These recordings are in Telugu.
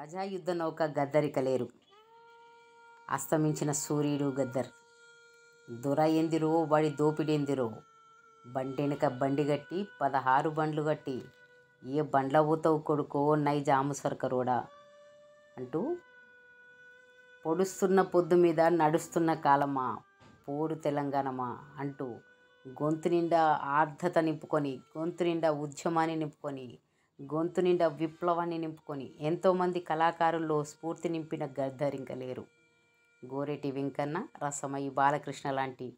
ప్రజాయుద్ధ నౌక గద్దరికలేరు అస్తమించిన సూర్యుడు గద్దర్ దొర ఎందిరో వాడి దోపిడెందిరో బండెనక బండి గట్టి పదహారు బండ్లు గట్టి ఏ బండ్ల పోతావు కొడుకో నైజాము సర్కరోడా అంటూ పొడుస్తున్న పొద్దు మీద నడుస్తున్న కాలమా పోరు తెలంగాణమా అంటూ గొంతు నిండా ఆర్ధత నింపుకొని గొంతు నిండా ఉద్యమాన్ని నింపుకొని గొంతు నిండా విప్లవాన్ని నింపుకొని ఎంతోమంది కళాకారుల్లో స్ఫూర్తి నింపిన లేరు గోరెటి వెంకన్న రసమయ్య బాలకృష్ణ లాంటి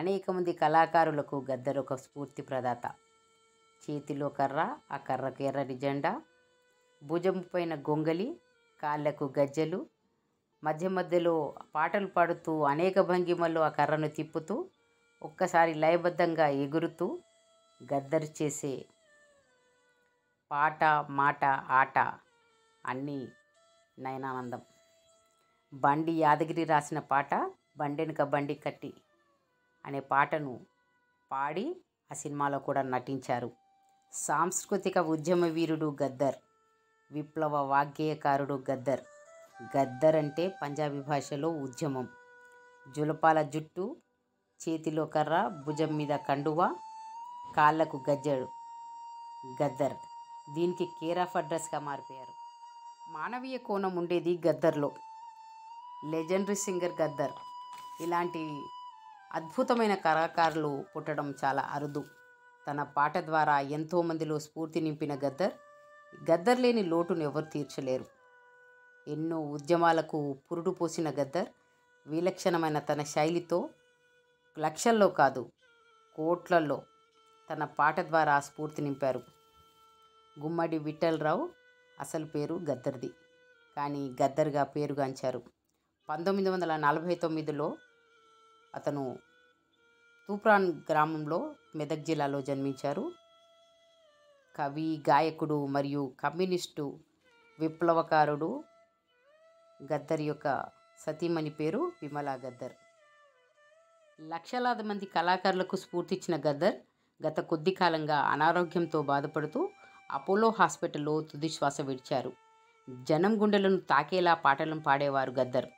అనేక మంది కళాకారులకు గద్దరు ఒక స్ఫూర్తి ప్రదాత చేతిలో కర్ర ఆ కర్రకు ఎర్రని జెండా భుజం పైన గొంగలి కాళ్ళకు గజ్జలు మధ్య మధ్యలో పాటలు పాడుతూ అనేక భంగిమల్లో ఆ కర్రను తిప్పుతూ ఒక్కసారి లయబద్ధంగా ఎగురుతూ గద్దరు చేసే పాట మాట ఆట అన్నీ నయనానందం బండి యాదగిరి రాసిన పాట బండెనుక బండి కట్టి అనే పాటను పాడి ఆ సినిమాలో కూడా నటించారు సాంస్కృతిక ఉద్యమ వీరుడు గద్దర్ విప్లవ వాగ్గేయకారుడు గద్దర్ గద్దర్ అంటే పంజాబీ భాషలో ఉద్యమం జులపాల జుట్టు చేతిలో కర్ర భుజం మీద కండువ కాళ్లకు గజ్జడు గద్దర్ దీనికి కేర్ ఆఫ్ అడ్రస్గా మారిపోయారు మానవీయ కోణం ఉండేది గద్దర్లో లెజెండరీ సింగర్ గద్దర్ ఇలాంటి అద్భుతమైన కళాకారులు పుట్టడం చాలా అరుదు తన పాట ద్వారా ఎంతోమందిలో స్ఫూర్తి నింపిన గద్దర్ గద్దర్ లేని లోటును ఎవరు తీర్చలేరు ఎన్నో ఉద్యమాలకు పురుడు పోసిన గద్దర్ విలక్షణమైన తన శైలితో లక్షల్లో కాదు కోట్లలో తన పాట ద్వారా స్ఫూర్తి నింపారు గుమ్మడి విఠలరావు అసలు పేరు గద్దర్ది కానీ గద్దర్గా పేరుగాంచారు పంతొమ్మిది వందల నలభై తొమ్మిదిలో అతను తూప్రాన్ గ్రామంలో మెదక్ జిల్లాలో జన్మించారు కవి గాయకుడు మరియు కమ్యూనిస్టు విప్లవకారుడు గద్దర్ యొక్క సతీమణి పేరు విమలా గద్దర్ లక్షలాది మంది కళాకారులకు స్ఫూర్తిచ్చిన గద్దర్ గత కొద్ది కాలంగా అనారోగ్యంతో బాధపడుతూ అపోలో హాస్పిటల్లో తుదిశ్వాస విడిచారు జనం గుండెలను తాకేలా పాటలను పాడేవారు గద్దర్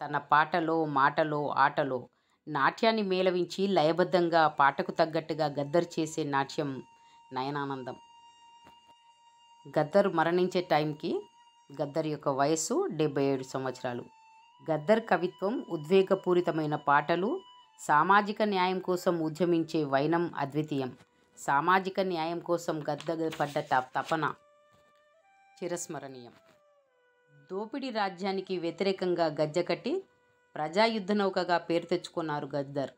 తన పాటలో మాటలో ఆటలో నాట్యాన్ని మేలవించి లయబద్ధంగా పాటకు తగ్గట్టుగా గద్దర్ చేసే నాట్యం నయనానందం గద్దర్ మరణించే టైంకి గద్దర్ యొక్క వయస్సు డెబ్బై ఏడు సంవత్సరాలు గద్దర్ కవిత్వం ఉద్వేగపూరితమైన పాటలు సామాజిక న్యాయం కోసం ఉద్యమించే వైనం అద్వితీయం సామాజిక న్యాయం కోసం గద్దపడ్డ తపన చిరస్మరణీయం దోపిడీ రాజ్యానికి వ్యతిరేకంగా గజ్జకట్టి ప్రజాయుద్ధ నౌకగా పేరు తెచ్చుకున్నారు గద్దర్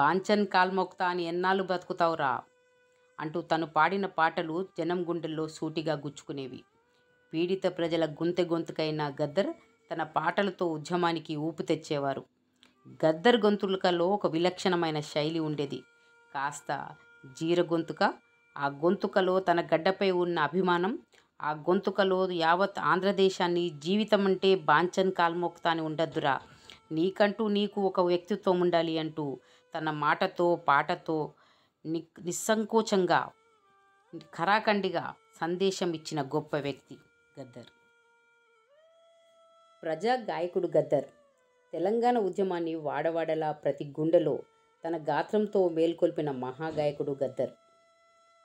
బాంచన్ కాల్మొక్తా అని ఎన్నాళ్ళు బ్రతుకుతావురా అంటూ తను పాడిన పాటలు జనం గుండెల్లో సూటిగా గుచ్చుకునేవి పీడిత ప్రజల గొంతె గొంతుకైన గద్దర్ తన పాటలతో ఉద్యమానికి ఊపు తెచ్చేవారు గద్దర్ గొంతులకలో ఒక విలక్షణమైన శైలి ఉండేది కాస్త జీర గొంతుక ఆ గొంతుకలో తన గడ్డపై ఉన్న అభిమానం ఆ గొంతుకలో యావత్ ఆంధ్రదేశాన్ని జీవితం అంటే బాంచన్ కాల్మోక్తా అని ఉండద్దురా నీకంటూ నీకు ఒక వ్యక్తిత్వం ఉండాలి అంటూ తన మాటతో పాటతో ని నిస్సంకోచంగా ఖరాఖండిగా సందేశం ఇచ్చిన గొప్ప వ్యక్తి గద్దర్ ప్రజా గాయకుడు గద్దర్ తెలంగాణ ఉద్యమాన్ని వాడవాడలా ప్రతి గుండెలో తన గాత్రంతో మేల్కొల్పిన మహాగాయకుడు గద్దర్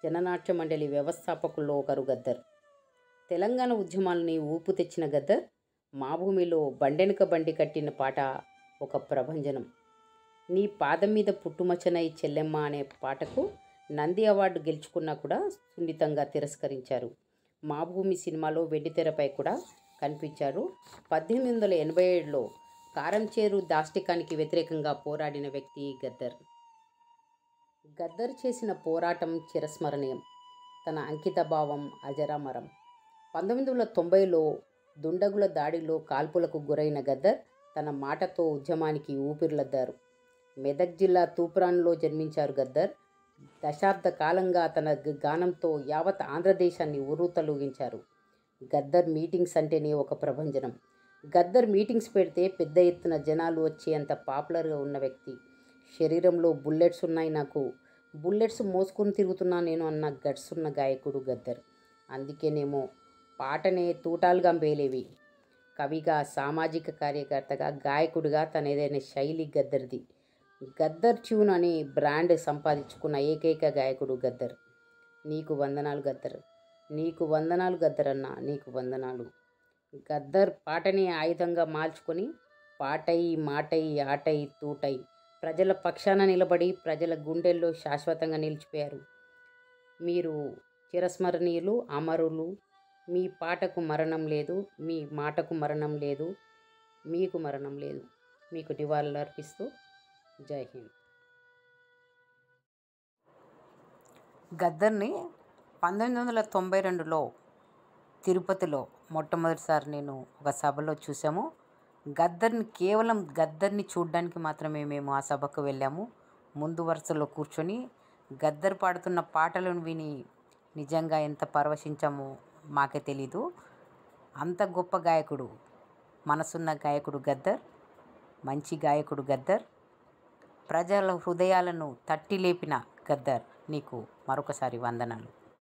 జననాట్య మండలి వ్యవస్థాపకుల్లో ఒకరు గద్దర్ తెలంగాణ ఉద్యమాలని ఊపు తెచ్చిన గద్దర్ మా భూమిలో బండెనుక బండి కట్టిన పాట ఒక ప్రభంజనం నీ పాదం మీద పుట్టుమచ్చనై చెల్లెమ్మ అనే పాటకు నంది అవార్డు గెలుచుకున్నా కూడా సున్నితంగా తిరస్కరించారు మా భూమి సినిమాలో వెండితెరపై కూడా కనిపించారు పద్దెనిమిది వందల ఎనభై ఏడులో కారంచేరు దాష్టికానికి వ్యతిరేకంగా పోరాడిన వ్యక్తి గద్దర్ గద్దర్ చేసిన పోరాటం చిరస్మరణీయం తన అంకితభావం అజరామరం పంతొమ్మిది వందల తొంభైలో దుండగుల దాడిలో కాల్పులకు గురైన గద్దర్ తన మాటతో ఉద్యమానికి ఊపిరిలద్దారు మెదక్ జిల్లా తూప్రాన్లో జన్మించారు గద్దర్ దశాబ్ద కాలంగా తన గానంతో యావత్ ఆంధ్రదేశాన్ని ఉర్రూతలూగించారు గద్దర్ మీటింగ్స్ అంటేనే ఒక ప్రభంజనం గద్దర్ మీటింగ్స్ పెడితే పెద్ద ఎత్తున జనాలు వచ్చేంత పాపులర్గా ఉన్న వ్యక్తి శరీరంలో బుల్లెట్స్ ఉన్నాయి నాకు బుల్లెట్స్ మోసుకొని తిరుగుతున్నా నేను అన్న గట్స్ ఉన్న గాయకుడు గద్దర్ అందుకేనేమో పాటనే తూటాలుగా పేలేవి కవిగా సామాజిక కార్యకర్తగా గాయకుడిగా తన ఏదైనా శైలి గద్దర్ది గద్దర్ ట్యూన్ అని బ్రాండ్ సంపాదించుకున్న ఏకైక గాయకుడు గద్దర్ నీకు వందనాలు గద్దర్ నీకు వందనాలు గద్దరన్న నీకు వందనాలు గద్దర్ పాటని ఆయుధంగా మార్చుకొని పాటై మాటై ఆటై తూటై ప్రజల పక్షాన నిలబడి ప్రజల గుండెల్లో శాశ్వతంగా నిలిచిపోయారు మీరు చిరస్మరణీయులు అమరులు మీ పాటకు మరణం లేదు మీ మాటకు మరణం లేదు మీకు మరణం లేదు మీకు నివాళులు అర్పిస్తూ జై హింద్ గద్దర్ని పంతొమ్మిది వందల తొంభై రెండులో తిరుపతిలో మొట్టమొదటిసారి నేను ఒక సభలో చూసాము గద్దర్ని కేవలం గద్దర్ని చూడడానికి మాత్రమే మేము ఆ సభకు వెళ్ళాము ముందు వరుసలో కూర్చొని గద్దర్ పాడుతున్న పాటలను విని నిజంగా ఎంత పరవశించామో మాకే తెలీదు అంత గొప్ప గాయకుడు మనసున్న గాయకుడు గద్దర్ మంచి గాయకుడు గద్దర్ ప్రజల హృదయాలను తట్టి లేపిన గద్దర్ నీకు మరొకసారి వందనాలు